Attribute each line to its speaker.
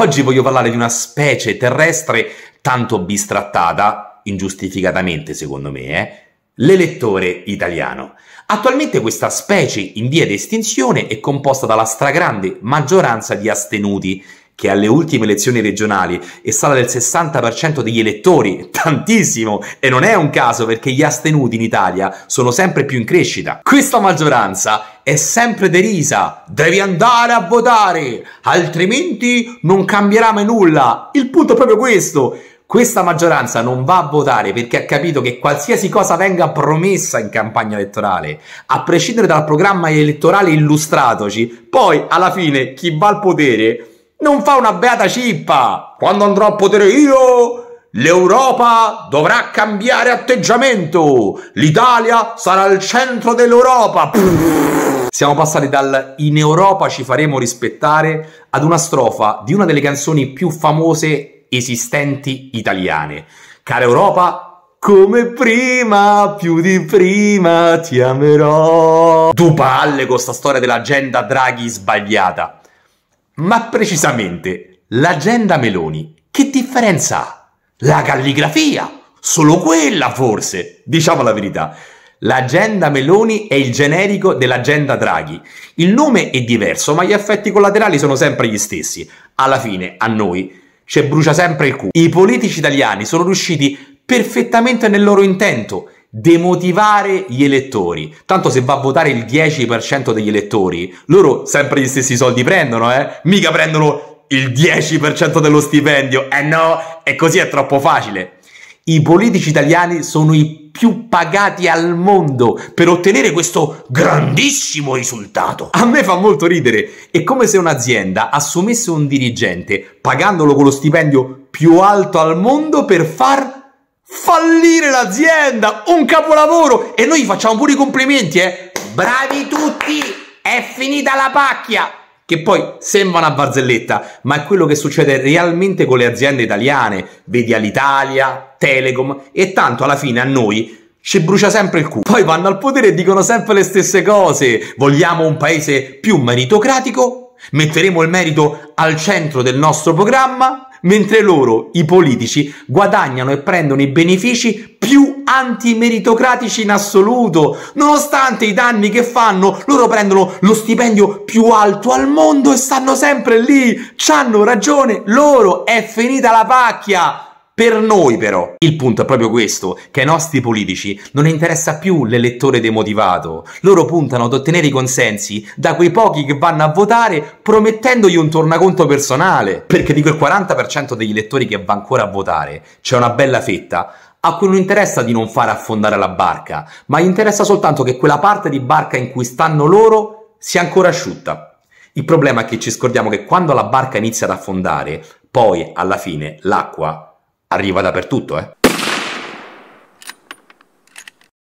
Speaker 1: Oggi voglio parlare di una specie terrestre tanto bistrattata, ingiustificatamente secondo me, eh? l'elettore italiano. Attualmente questa specie in via di estinzione è composta dalla stragrande maggioranza di astenuti che alle ultime elezioni regionali è stata del 60% degli elettori, tantissimo, e non è un caso perché gli astenuti in Italia sono sempre più in crescita. Questa maggioranza è sempre derisa. Devi andare a votare, altrimenti non cambierà mai nulla. Il punto è proprio questo. Questa maggioranza non va a votare perché ha capito che qualsiasi cosa venga promessa in campagna elettorale, a prescindere dal programma elettorale illustratoci, poi alla fine chi va al potere non fa una beata cippa. Quando andrò a potere io, L'Europa dovrà cambiare atteggiamento. L'Italia sarà al centro dell'Europa. Pff. Siamo passati dal In Europa ci faremo rispettare ad una strofa di una delle canzoni più famose esistenti italiane. Cara Europa, come prima, più di prima ti amerò. Tu palle con sta storia dell'agenda Draghi sbagliata. Ma precisamente, l'agenda Meloni, che differenza ha? La calligrafia? Solo quella forse? Diciamo la verità. L'agenda Meloni è il generico dell'agenda Draghi. Il nome è diverso, ma gli effetti collaterali sono sempre gli stessi. Alla fine, a noi, ci brucia sempre il culo. I politici italiani sono riusciti perfettamente nel loro intento, demotivare gli elettori. Tanto se va a votare il 10% degli elettori, loro sempre gli stessi soldi prendono, eh? Mica prendono il 10% dello stipendio. Eh no, e così è troppo facile. I politici italiani sono i più pagati al mondo per ottenere questo grandissimo risultato. A me fa molto ridere, è come se un'azienda assumesse un dirigente pagandolo con lo stipendio più alto al mondo per far fallire l'azienda, un capolavoro e noi gli facciamo pure i complimenti, eh? Bravi tutti, è finita la pacchia! che poi sembra una barzelletta, ma è quello che succede realmente con le aziende italiane, vedi all'Italia, Telecom, e tanto alla fine a noi ci brucia sempre il culo. Poi vanno al potere e dicono sempre le stesse cose, vogliamo un paese più meritocratico, metteremo il merito al centro del nostro programma, mentre loro, i politici, guadagnano e prendono i benefici più antimeritocratici in assoluto. Nonostante i danni che fanno, loro prendono lo stipendio più alto al mondo e stanno sempre lì. C'hanno ragione loro, è finita la pacchia. Per noi però, il punto è proprio questo, che ai nostri politici non interessa più l'elettore demotivato. Loro puntano ad ottenere i consensi da quei pochi che vanno a votare promettendogli un tornaconto personale. Perché di quel 40% degli elettori che va ancora a votare c'è una bella fetta a cui non interessa di non fare affondare la barca, ma gli interessa soltanto che quella parte di barca in cui stanno loro sia ancora asciutta. Il problema è che ci scordiamo che quando la barca inizia ad affondare, poi alla fine l'acqua arriva dappertutto, eh.